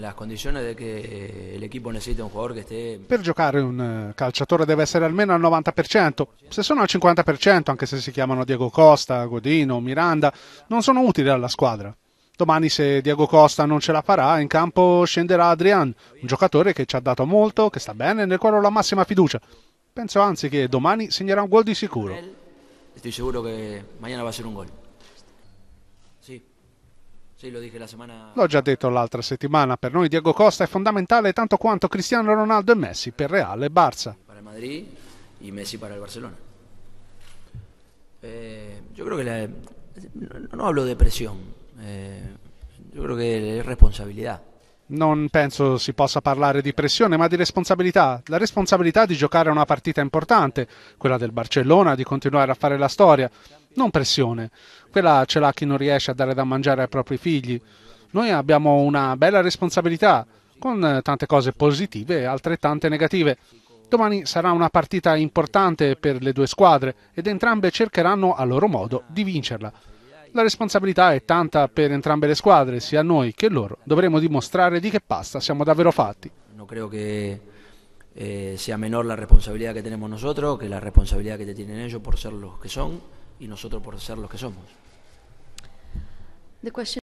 la condizione che eh, l'equipo necessita un giocatore che esté... Per giocare un eh, calciatore deve essere almeno al 90%, se sono al 50%, anche se si chiamano Diego Costa, Godino, Miranda, non sono utili alla squadra. Domani se Diego Costa non ce la farà, in campo scenderà Adrian, un giocatore che ci ha dato molto, che sta bene e nel quale ho la massima fiducia. Penso anzi che domani segnerà un gol di sicuro. Sto sicuro che domani va a essere un gol. Sì, lo dico la settimana... L'ho già detto l'altra settimana, per noi Diego Costa è fondamentale tanto quanto Cristiano Ronaldo e Messi per Real e Barça. Per Madrid e Messi per il Barcelona. Eh, credo che que non parlo di pressione. Io eh, yo creo è eh, responsabilità. Non penso si possa parlare di pressione, ma di responsabilità. La responsabilità di giocare una partita importante, quella del Barcellona, di continuare a fare la storia non pressione. Quella ce l'ha chi non riesce a dare da mangiare ai propri figli. Noi abbiamo una bella responsabilità, con eh, tante cose positive e altrettante negative. Domani sarà una partita importante per le due squadre ed entrambe cercheranno a loro modo di vincerla. La responsabilità è tanta per entrambe le squadre, sia noi che loro. Dovremo dimostrare di che pasta siamo davvero fatti. Non credo che eh, sia menor la responsabilità che abbiamo noi che la responsabilità che tienen ellos per essere los que son. y nosotros por ser los que somos.